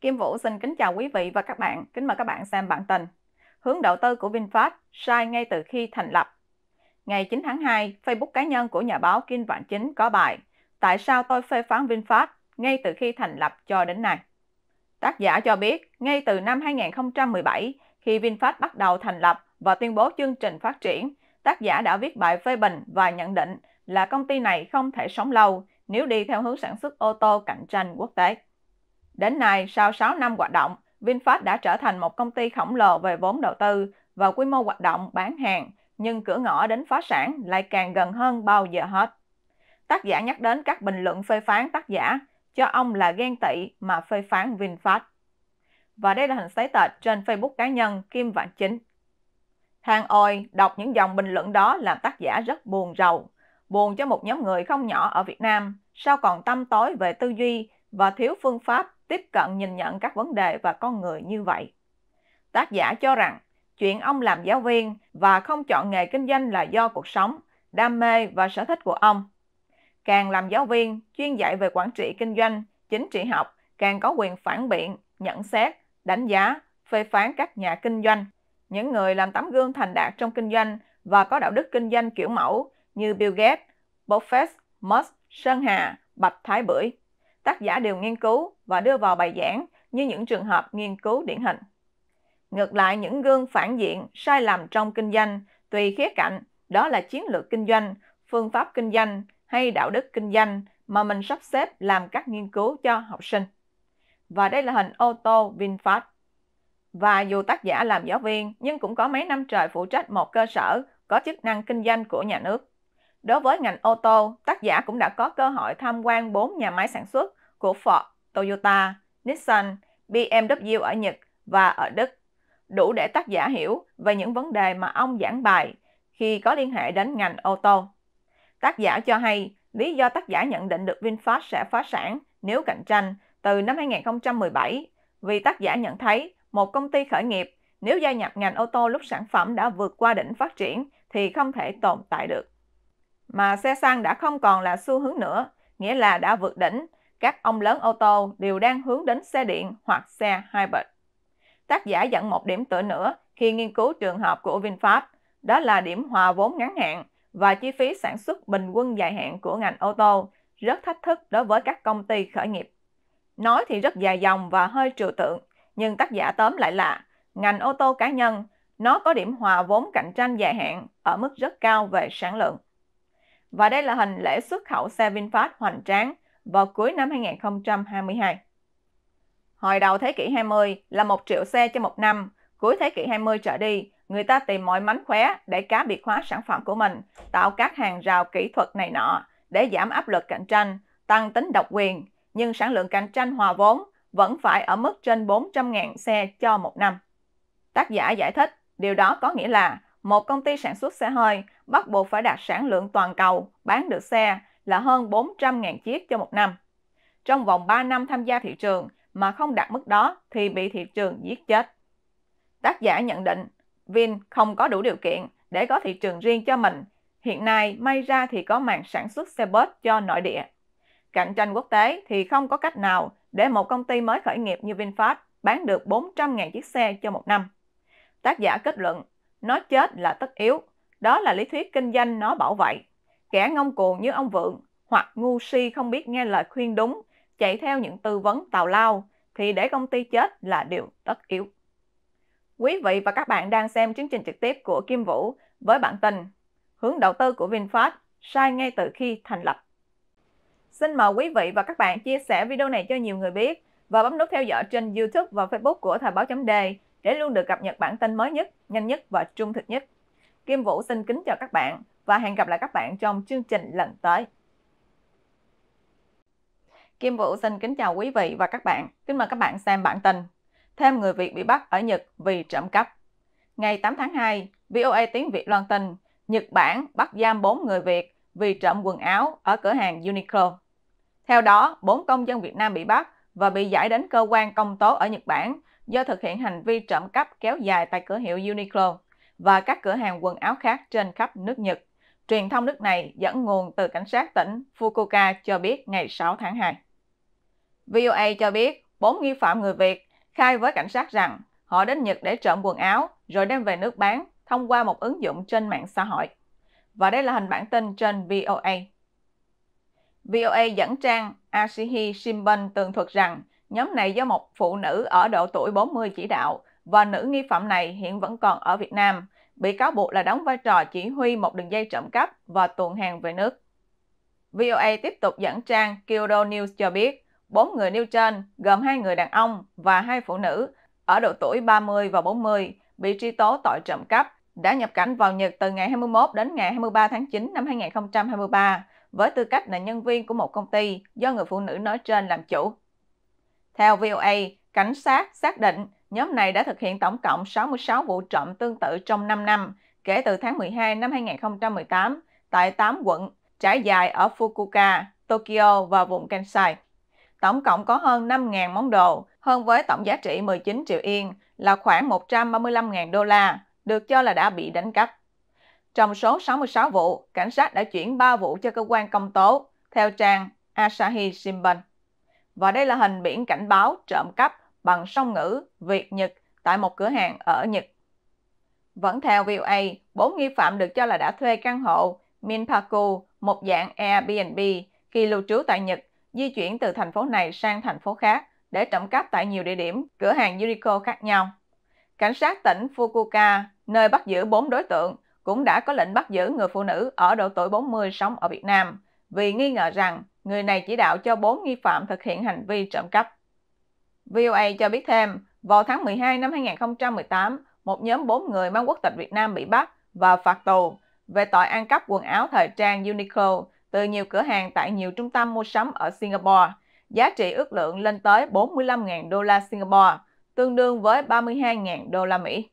Kim Vũ xin kính chào quý vị và các bạn. Kính mời các bạn xem bản tin. Hướng đầu tư của VinFast sai ngay từ khi thành lập. Ngày 9 tháng 2, Facebook cá nhân của nhà báo Kim Vạn Chính có bài Tại sao tôi phê phán VinFast ngay từ khi thành lập cho đến nay? Tác giả cho biết, ngay từ năm 2017, khi VinFast bắt đầu thành lập và tuyên bố chương trình phát triển, tác giả đã viết bài phê bình và nhận định là công ty này không thể sống lâu nếu đi theo hướng sản xuất ô tô cạnh tranh quốc tế. Đến nay, sau 6 năm hoạt động, VinFast đã trở thành một công ty khổng lồ về vốn đầu tư và quy mô hoạt động bán hàng, nhưng cửa ngõ đến phá sản lại càng gần hơn bao giờ hết. Tác giả nhắc đến các bình luận phê phán tác giả, cho ông là ghen tị mà phê phán VinFast. Và đây là hình sấy tệt trên Facebook cá nhân Kim Vạn Chính. Thang ôi, đọc những dòng bình luận đó làm tác giả rất buồn rầu. Buồn cho một nhóm người không nhỏ ở Việt Nam, sao còn tâm tối về tư duy và thiếu phương pháp tiếp cận nhìn nhận các vấn đề và con người như vậy. Tác giả cho rằng, chuyện ông làm giáo viên và không chọn nghề kinh doanh là do cuộc sống, đam mê và sở thích của ông. Càng làm giáo viên, chuyên dạy về quản trị kinh doanh, chính trị học, càng có quyền phản biện, nhận xét, đánh giá, phê phán các nhà kinh doanh. Những người làm tấm gương thành đạt trong kinh doanh và có đạo đức kinh doanh kiểu mẫu như Bill Gates, Buffett, Musk, Sơn Hà, Bạch Thái Bưởi tác giả đều nghiên cứu và đưa vào bài giảng như những trường hợp nghiên cứu điển hình. Ngược lại những gương phản diện sai lầm trong kinh doanh tùy khía cạnh, đó là chiến lược kinh doanh, phương pháp kinh doanh hay đạo đức kinh doanh mà mình sắp xếp làm các nghiên cứu cho học sinh. Và đây là hình ô tô VinFast. Và dù tác giả làm giáo viên nhưng cũng có mấy năm trời phụ trách một cơ sở có chức năng kinh doanh của nhà nước. Đối với ngành ô tô, tác giả cũng đã có cơ hội tham quan 4 nhà máy sản xuất của Ford, Toyota, Nissan, BMW ở Nhật và ở Đức, đủ để tác giả hiểu về những vấn đề mà ông giảng bài khi có liên hệ đến ngành ô tô. Tác giả cho hay lý do tác giả nhận định được VinFast sẽ phá sản nếu cạnh tranh từ năm 2017 vì tác giả nhận thấy một công ty khởi nghiệp nếu gia nhập ngành ô tô lúc sản phẩm đã vượt qua đỉnh phát triển thì không thể tồn tại được. Mà xe xăng đã không còn là xu hướng nữa, nghĩa là đã vượt đỉnh các ông lớn ô tô đều đang hướng đến xe điện hoặc xe hybrid. Tác giả dẫn một điểm tựa nữa khi nghiên cứu trường hợp của VinFast, đó là điểm hòa vốn ngắn hạn và chi phí sản xuất bình quân dài hạn của ngành ô tô rất thách thức đối với các công ty khởi nghiệp. Nói thì rất dài dòng và hơi trừu tượng, nhưng tác giả tóm lại là ngành ô tô cá nhân nó có điểm hòa vốn cạnh tranh dài hạn ở mức rất cao về sản lượng. Và đây là hình lễ xuất khẩu xe VinFast hoành tráng – vào cuối năm 2022. Hồi đầu thế kỷ 20 là 1 triệu xe cho một năm, cuối thế kỷ 20 trở đi, người ta tìm mọi mánh khóe để cá biệt hóa sản phẩm của mình, tạo các hàng rào kỹ thuật này nọ để giảm áp lực cạnh tranh, tăng tính độc quyền, nhưng sản lượng cạnh tranh hòa vốn vẫn phải ở mức trên 400.000 xe cho một năm. Tác giả giải thích, điều đó có nghĩa là một công ty sản xuất xe hơi bắt buộc phải đạt sản lượng toàn cầu bán được xe là hơn 400.000 chiếc cho một năm. Trong vòng 3 năm tham gia thị trường mà không đạt mức đó thì bị thị trường giết chết. Tác giả nhận định Vin không có đủ điều kiện để có thị trường riêng cho mình. Hiện nay may ra thì có màn sản xuất xe bus cho nội địa. Cạnh tranh quốc tế thì không có cách nào để một công ty mới khởi nghiệp như VinFast bán được 400.000 chiếc xe cho một năm. Tác giả kết luận, nó chết là tất yếu, đó là lý thuyết kinh doanh nó bảo vậy kẻ ngông cuồng như ông Vượng hoặc ngu si không biết nghe lời khuyên đúng, chạy theo những tư vấn tào lao thì để công ty chết là điều tất yếu. Quý vị và các bạn đang xem chương trình trực tiếp của Kim Vũ với bản tin Hướng đầu tư của VinFast sai ngay từ khi thành lập. Xin mời quý vị và các bạn chia sẻ video này cho nhiều người biết và bấm nút theo dõi trên YouTube và Facebook của Thời báo chấm để luôn được cập nhật bản tin mới nhất, nhanh nhất và trung thực nhất. Kim Vũ xin kính chào các bạn và hẹn gặp lại các bạn trong chương trình lần tới. Kim Vũ xin kính chào quý vị và các bạn. Kính mời các bạn xem bản tin. Thêm người Việt bị bắt ở Nhật vì trộm cắp. Ngày 8 tháng 2, VOA tiếng Việt loan tin Nhật Bản bắt giam 4 người Việt vì trộm quần áo ở cửa hàng Uniqlo. Theo đó, 4 công dân Việt Nam bị bắt và bị giải đến cơ quan công tố ở Nhật Bản do thực hiện hành vi trộm cắp kéo dài tại cửa hiệu Uniqlo và các cửa hàng quần áo khác trên khắp nước Nhật. Truyền thông nước này dẫn nguồn từ cảnh sát tỉnh Fukuoka cho biết ngày 6 tháng 2. VOA cho biết 4 nghi phạm người Việt khai với cảnh sát rằng họ đến Nhật để trộm quần áo rồi đem về nước bán thông qua một ứng dụng trên mạng xã hội. Và đây là hình bản tin trên VOA. VOA dẫn trang Asahi Shimbun tường thuật rằng nhóm này do một phụ nữ ở độ tuổi 40 chỉ đạo và nữ nghi phạm này hiện vẫn còn ở Việt Nam, bị cáo buộc là đóng vai trò chỉ huy một đường dây trộm cắp và tuồn hàng về nước. VOA tiếp tục dẫn trang Kyodo News cho biết, bốn người nêu trên gồm hai người đàn ông và hai phụ nữ ở độ tuổi 30 và 40 bị truy tố tội trộm cắp đã nhập cảnh vào Nhật từ ngày 21 đến ngày 23 tháng 9 năm 2023 với tư cách là nhân viên của một công ty do người phụ nữ nói trên làm chủ. Theo VOA, cảnh sát xác định Nhóm này đã thực hiện tổng cộng 66 vụ trộm tương tự trong 5 năm, kể từ tháng 12 năm 2018, tại 8 quận trải dài ở Fukuoka, Tokyo và vùng Kansai. Tổng cộng có hơn 5.000 món đồ, hơn với tổng giá trị 19 triệu yên là khoảng 135.000 đô la, được cho là đã bị đánh cắp. Trong số 66 vụ, cảnh sát đã chuyển 3 vụ cho cơ quan công tố, theo trang Asahi Shimbun. Và đây là hình biển cảnh báo trộm cắp bằng song ngữ Việt-Nhật tại một cửa hàng ở Nhật. Vẫn theo VOA, bốn nghi phạm được cho là đã thuê căn hộ Minpaku, một dạng Airbnb, khi lưu trú tại Nhật, di chuyển từ thành phố này sang thành phố khác để trộm cắp tại nhiều địa điểm cửa hàng Yuriko khác nhau. Cảnh sát tỉnh Fukuoka, nơi bắt giữ bốn đối tượng, cũng đã có lệnh bắt giữ người phụ nữ ở độ tuổi 40 sống ở Việt Nam vì nghi ngờ rằng người này chỉ đạo cho bốn nghi phạm thực hiện hành vi trộm cắp. VOA cho biết thêm, vào tháng 12 năm 2018, một nhóm 4 người mang quốc tịch Việt Nam bị bắt và phạt tù về tội ăn cắp quần áo thời trang Uniqlo từ nhiều cửa hàng tại nhiều trung tâm mua sắm ở Singapore, giá trị ước lượng lên tới 45.000 đô la Singapore, tương đương với 32.000 đô la Mỹ.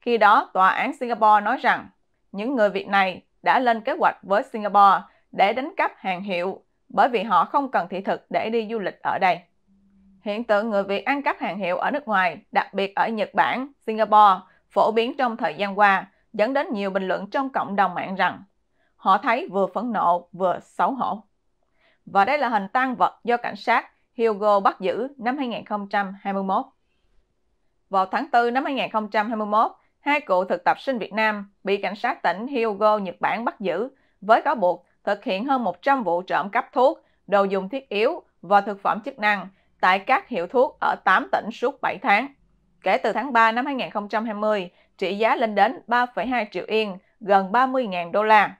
Khi đó, tòa án Singapore nói rằng những người Việt này đã lên kế hoạch với Singapore để đánh cắp hàng hiệu bởi vì họ không cần thị thực để đi du lịch ở đây hiện tượng người Việt ăn cắp hàng hiệu ở nước ngoài, đặc biệt ở Nhật Bản, Singapore, phổ biến trong thời gian qua, dẫn đến nhiều bình luận trong cộng đồng mạng rằng họ thấy vừa phẫn nộ vừa xấu hổ. Và đây là hình tan vật do cảnh sát Hugo bắt giữ năm 2021. Vào tháng 4 năm 2021, hai cựu thực tập sinh Việt Nam bị cảnh sát tỉnh Hyogo, Nhật Bản bắt giữ với cáo buộc thực hiện hơn 100 vụ trộm cắp thuốc, đồ dùng thiết yếu và thực phẩm chức năng tại các hiệu thuốc ở 8 tỉnh suốt 7 tháng. Kể từ tháng 3 năm 2020, trị giá lên đến 3,2 triệu yên, gần 30.000 đô la.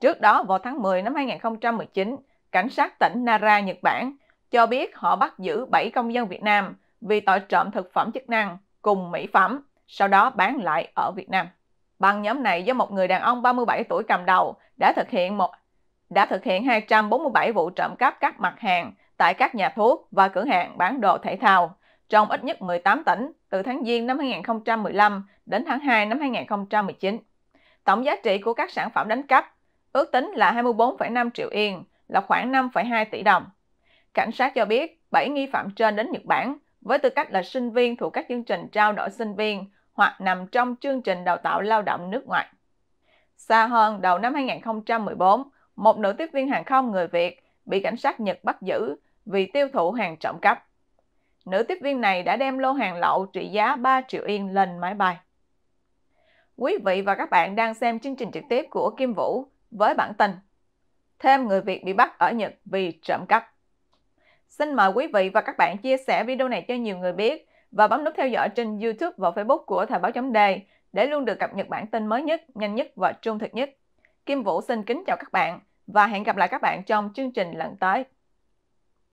Trước đó vào tháng 10 năm 2019, cảnh sát tỉnh Nara, Nhật Bản cho biết họ bắt giữ 7 công dân Việt Nam vì tội trộm thực phẩm chức năng cùng mỹ phẩm, sau đó bán lại ở Việt Nam. Băng nhóm này do một người đàn ông 37 tuổi cầm đầu đã thực hiện một đã thực hiện 247 vụ trộm cắp các mặt hàng tại các nhà thuốc và cửa hàng bán đồ thể thao trong ít nhất 18 tỉnh từ tháng Giêng năm 2015 đến tháng 2 năm 2019. Tổng giá trị của các sản phẩm đánh cắp ước tính là 24,5 triệu yên, là khoảng 5,2 tỷ đồng. Cảnh sát cho biết 7 nghi phạm trên đến Nhật Bản với tư cách là sinh viên thuộc các chương trình trao đổi sinh viên hoặc nằm trong chương trình đào tạo lao động nước ngoài. Xa hơn, đầu năm 2014, một nữ tiếp viên hàng không người Việt bị cảnh sát Nhật bắt giữ vì tiêu thụ hàng trộm cắp. Nữ tiếp viên này đã đem lô hàng lậu trị giá 3 triệu yên lên máy bay. Quý vị và các bạn đang xem chương trình trực tiếp của Kim Vũ với bản tin Thêm người Việt bị bắt ở Nhật vì trộm cắp. Xin mời quý vị và các bạn chia sẻ video này cho nhiều người biết và bấm nút theo dõi trên YouTube và Facebook của Thời báo chấm đề để luôn được cập nhật bản tin mới nhất, nhanh nhất và trung thực nhất. Kim Vũ xin kính chào các bạn và hẹn gặp lại các bạn trong chương trình lần tới.